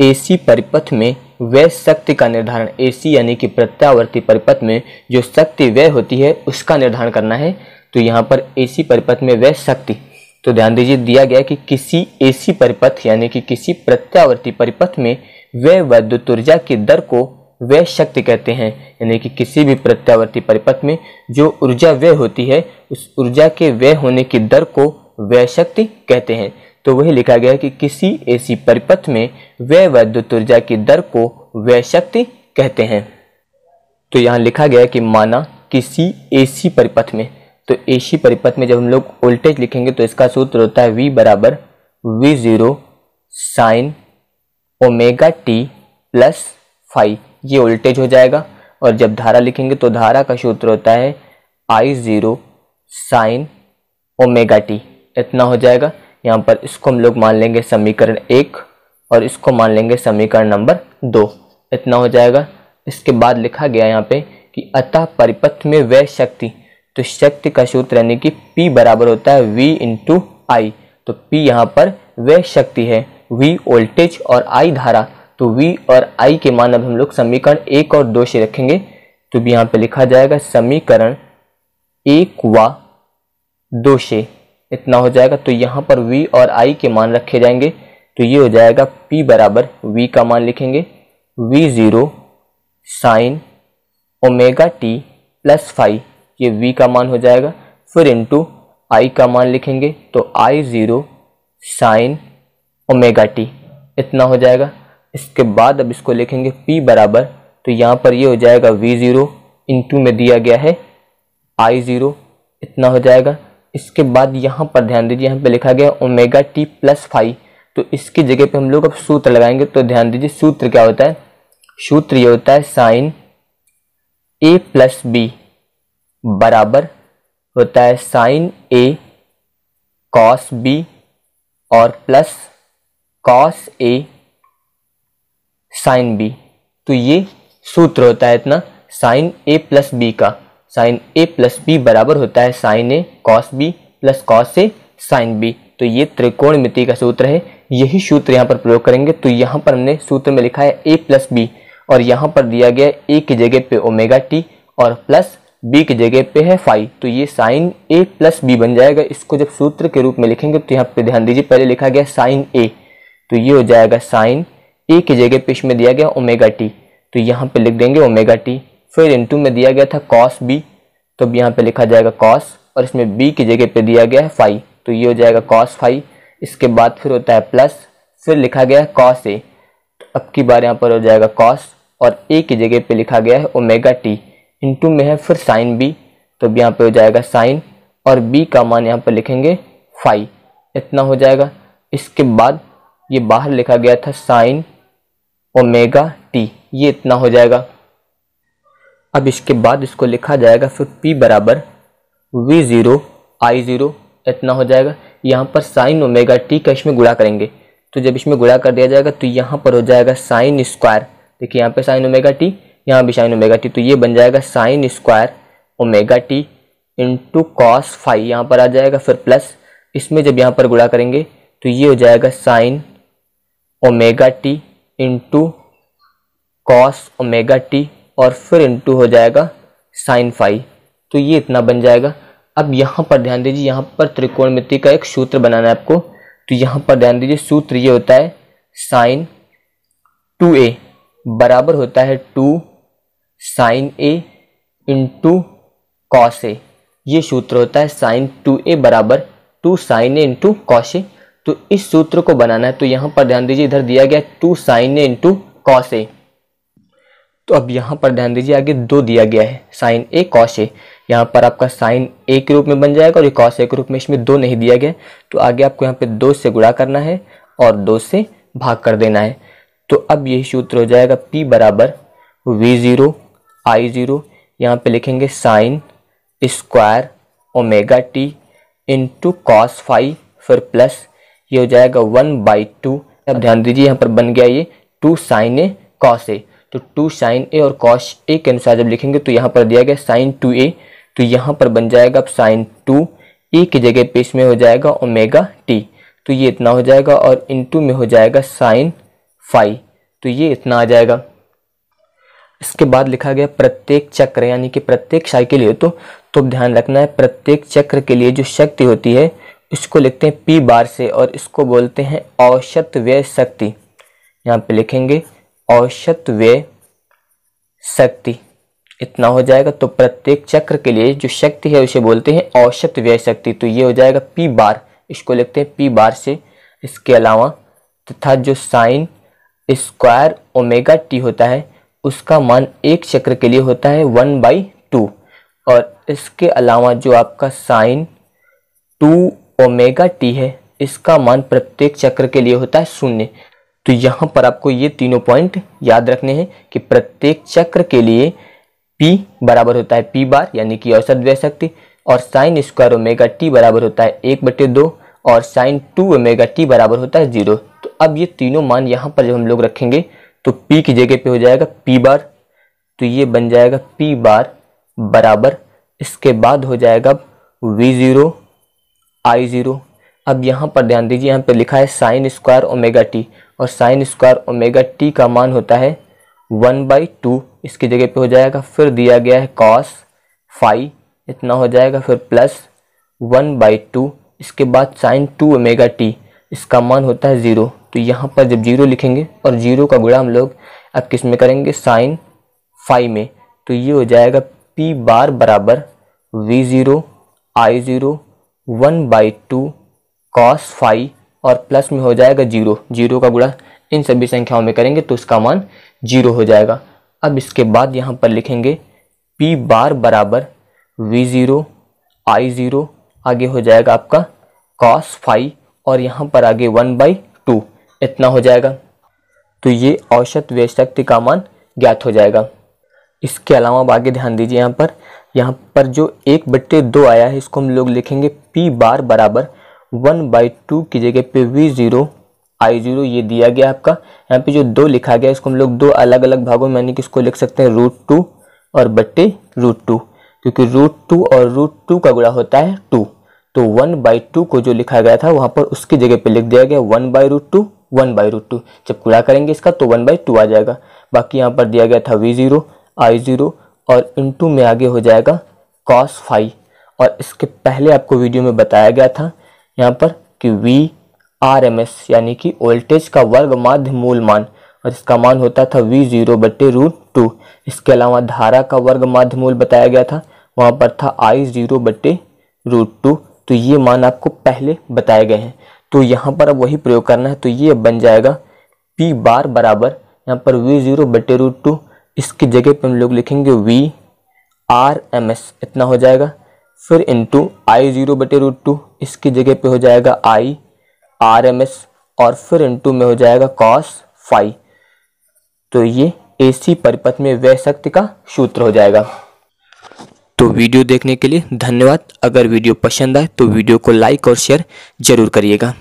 AC परिपथ में व्यय शक्ति का निर्धारण एसी यानी कि प्रत्यावर्ती परिपथ में जो शक्ति व्यय होती है उसका निर्धारण करना है तो यहाँ पर एसी परिपथ में व्यय शक्ति तो ध्यान दीजिए दिया गया कि किसी एसी परिपथ यानी कि किसी प्रत्यावर्ती परिपथ में व्यय वैद्युत ऊर्जा की दर को व्यय शक्ति कहते हैं यानी कि किसी भी प्रत्यावर्ती परिपथ में जो ऊर्जा व्यय होती है उस ऊर्जा के व्यय होने की दर को व्यय शक्ति कहते हैं तो वही लिखा गया है कि किसी ऐसी परिपथ में व्यय वैद्युत ऊर्जा की दर को व्यय शक्ति कहते हैं तो यहाँ लिखा गया कि माना किसी ऐसी परिपथ में तो एसी परिपथ में जब हम लोग वोल्टेज लिखेंगे तो इसका सूत्र होता है वी बराबर V zero sine omega T plus five ये वोल्टेज हो जाएगा और जब धारा लिखेंगे तो धारा का सूत्र होता है I zero sine omega T इतना हो जाएगा यहाँ पर इसको हम लोग मान लेंगे समीकरण एक और इसको मान लेंगे समीकरण नंबर दो इतना हो जाएगा इसके बाद लिखा गया यहाँ पे कि अतः परिपथ में वह शक्ति तो शक्ति का सूत्र यानी कि P बराबर होता है V इंटू आई तो P यहाँ पर वह शक्ति है V वोल्टेज और I धारा तो V और I के मान अब हम लोग समीकरण एक और दो से रखेंगे तो भी यहाँ पे लिखा जाएगा समीकरण एक व दो से इतना हो जाएगा तो यहाँ पर v और i के मान रखे जाएंगे तो ये हो जाएगा p बराबर v का मान लिखेंगे v zero sine omega T plus five ये v का मान हो जाएगा फिर इंटू आई का मान लिखेंगे तो I zero sine omega T इतना हो जाएगा इसके बाद अब इसको लिखेंगे p बराबर तो यहाँ पर ये हो जाएगा v ज़ीरो इंटू में दिया गया है आई ज़ीरो इतना हो जाएगा इसके बाद यहाँ पर ध्यान दीजिए यहाँ पे लिखा गया ओमेगा टी प्लस फाइव तो इसकी जगह पे हम लोग अब सूत्र लगाएंगे तो ध्यान दीजिए सूत्र क्या होता है सूत्र ये होता है साइन ए प्लस बी बराबर होता है साइन ए कॉस बी और plus cos A sine B तो ये सूत्र होता है इतना साइन ए प्लस बी का साइन ए प्लस बी बराबर होता है sine A cos B plus cos A sine B तो ये त्रिकोण मिति का सूत्र है यही सूत्र यहाँ पर प्रयोग करेंगे तो यहाँ पर हमने सूत्र में लिखा है ए प्लस बी और यहाँ पर दिया गया ए की जगह पे ओमेगा टी और प्लस बी की जगह पे है फाइव तो ये साइन ए प्लस बी बन जाएगा इसको जब सूत्र के रूप में लिखेंगे तो यहाँ पे ध्यान दीजिए पहले लिखा गया साइन ए तो ये हो जाएगा साइन ए की जगह पे इसमें दिया गया ओमेगा टी तो यहाँ पे लिख देंगे ओमेगा टी फिर इनटू में दिया गया था कॉस बी तो अब यहाँ पे लिखा जाएगा कॉस और इसमें बी की जगह पे दिया गया है फाइव तो ये हो जाएगा कॉस फाइव इसके बाद फिर होता है प्लस फिर लिखा गया है कॉस ए तो अब की बार यहाँ पर हो जाएगा कॉस और ए की जगह पे लिखा गया है ओमेगा टी इंटू में है फिर साइन बी तो अब यहाँ पर हो जाएगा साइन और बी का मान यहाँ पर लिखेंगे फाइव इतना हो जाएगा इसके बाद ये बाहर लिखा गया था साइन ओमेगा टी ये इतना हो जाएगा अब इसके बाद इसको लिखा जाएगा फिर पी बराबर वी ज़ीरो आई ज़ीरो इतना हो जाएगा यहाँ पर साइन ओमेगा टी का इसमें गुड़ा करेंगे तो जब इसमें गुड़ा कर दिया जाएगा तो यहाँ पर हो जाएगा साइन स्क्वायर देखिए यहाँ पर साइन ओमेगा टी यहाँ भी साइन ओमेगा टी तो ये बन जाएगा sine square omega T into cos five यहाँ पर आ जाएगा फिर प्लस इसमें जब यहाँ पर गुड़ा करेंगे तो ये हो जाएगा sine omega T into cos omega T और फिर इंटू हो जाएगा साइन फाइव तो ये इतना बन जाएगा अब यहाँ पर ध्यान दीजिए यहाँ पर त्रिकोणमिति का एक सूत्र बनाना है आपको तो यहाँ पर ध्यान दीजिए सूत्र ये होता है साइन टू ए बराबर होता है two sine A into cos A ये सूत्र होता है साइन टू ए बराबर two sine A into cos A तो इस सूत्र को बनाना है तो यहाँ पर ध्यान दीजिए इधर दिया गया two sine A into cos A तो अब यहाँ पर ध्यान दीजिए आगे दो दिया गया है साइन ए कॉस ए यहाँ पर आपका साइन ए के रूप में बन जाएगा और ये कॉस ए के रूप में इसमें दो नहीं दिया गया तो आगे आपको यहाँ पे दो से गुणा करना है और दो से भाग कर देना है तो अब यही सूत्र हो जाएगा पी बराबर वी ज़ीरो आई ज़ीरो यहाँ पर लिखेंगे sine square omega T into cos five फिर प्लस ये हो जाएगा वन बाई टू अब ध्यान दीजिए यहाँ पर बन गया ये two sine A cos A तो टू साइन ए और कॉस ए के अनुसार जब लिखेंगे तो यहाँ पर दिया गया साइन टू ए तो यहाँ पर बन जाएगा अब साइन टू ए की जगह पे इसमें हो जाएगा ओमेगा टी तो ये इतना हो जाएगा और टू में हो जाएगा साइन फाइव तो ये इतना आ जाएगा इसके बाद लिखा गया प्रत्येक चक्र यानी कि प्रत्येक साई के लिए तो तो ध्यान रखना है प्रत्येक चक्र के लिए जो शक्ति होती है इसको लिखते हैं पी बार से और इसको बोलते हैं औसत व्यय शक्ति यहाँ पे लिखेंगे औसत व्यय शक्ति इतना हो जाएगा तो प्रत्येक चक्र के लिए जो शक्ति है उसे बोलते हैं औसत व्यय शक्ति तो ये हो जाएगा पी बार इसको लिखते हैं पी बार से इसके अलावा तथा जो साइन स्क्वायर ओमेगा टी होता है उसका मान एक चक्र के लिए होता है वन बाई टू और इसके अलावा जो आपका साइन टू ओमेगा टी है इसका मान प्रत्येक चक्र के लिए होता है शून्य तो यहाँ पर आपको ये तीनों पॉइंट याद रखने हैं कि प्रत्येक चक्र के लिए P बराबर होता है P बार यानी कि औसत व्यय शक्ति और साइन स्क्वायर ओमेगा टी बराबर होता है एक बटे दो और साइन टू ओमेगा टी बराबर होता है जीरो तो अब ये तीनों मान यहाँ पर जब हम लोग रखेंगे तो P की जगह पे हो जाएगा P बार तो ये बन जाएगा P बार बराबर इसके बाद हो जाएगा V ज़ीरो आई ज़ीरो अब यहाँ पर ध्यान दीजिए यहाँ पर लिखा है साइन स्क्वायर ओमेगा टी और साइन स्क्वायर ओमेगा टी का मान होता है वन बाई टू इसकी जगह पे हो जाएगा फिर दिया गया है कॉस फाइ इतना हो जाएगा फिर प्लस वन बाई टू इसके बाद साइन टू ओमेगा टी इसका मान होता है ज़ीरो तो यहाँ पर जब जीरो लिखेंगे और जीरो का गुणा हम लोग अब किस में करेंगे साइन फाइव में तो ये हो जाएगा पी बार बराबर V zero I zero one by two cos five और प्लस में हो जाएगा जीरो जीरो का गुणा इन सभी संख्याओं में करेंगे तो इसका मान जीरो हो जाएगा अब इसके बाद यहाँ पर लिखेंगे पी बार बराबर वी ज़ीरो आई ज़ीरो आगे हो जाएगा आपका कॉस फाइव और यहाँ पर आगे वन बाई टू इतना हो जाएगा तो ये औसत व्यय शक्ति का मान ज्ञात हो जाएगा इसके अलावा अब आगे ध्यान दीजिए यहाँ पर यहाँ पर जो एक बट्टे दो आया है इसको हम लोग लिखेंगे पी बार बराबर वन बाई टू की जगह पे वी ज़ीरो आई ज़ीरो ये दिया गया आपका यहाँ पे जो दो लिखा गया इसको हम लोग दो अलग अलग भागों में यानी कि इसको लिख सकते हैं रूट टू और बट्टे रूट टू क्योंकि रूट टू और रूट टू का गुणा होता है टू तो वन बाई टू को जो लिखा गया था वहाँ पर उसकी जगह पे लिख दिया गया one by root two one by root two जब गुणा करेंगे इसका तो वन बाई टू आ जाएगा बाकी यहाँ पर दिया गया था वी ज़ीरो आई ज़ीरो और टू में आगे हो जाएगा कॉस फाइव और इसके पहले आपको वीडियो में बताया गया था यहाँ पर कि वी आर एम एस यानी कि वोल्टेज का वर्ग माध्य मूल मान और इसका मान होता था वी जीरो बट्टे रूट टू इसके अलावा धारा का वर्ग माध्य मूल बताया गया था वहाँ पर था आई जीरो बट्टे रूट टू तो ये मान आपको पहले बताए गए हैं तो यहाँ पर अब वही प्रयोग करना है तो ये बन जाएगा पी बार बराबर यहाँ पर वी जीरो बटे रूट टू इसकी जगह पर हम लोग लिखेंगे वी आर एम एस इतना हो जाएगा फिर इंटू आई जीरो बटे रूट टू इसकी जगह पे हो जाएगा आई आर एम एस और फिर इंटू में हो जाएगा कॉस फाइव तो ये एसी परिपथ में व्यय शक्ति का सूत्र हो जाएगा तो वीडियो देखने के लिए धन्यवाद अगर वीडियो पसंद आए तो वीडियो को लाइक और शेयर जरूर करिएगा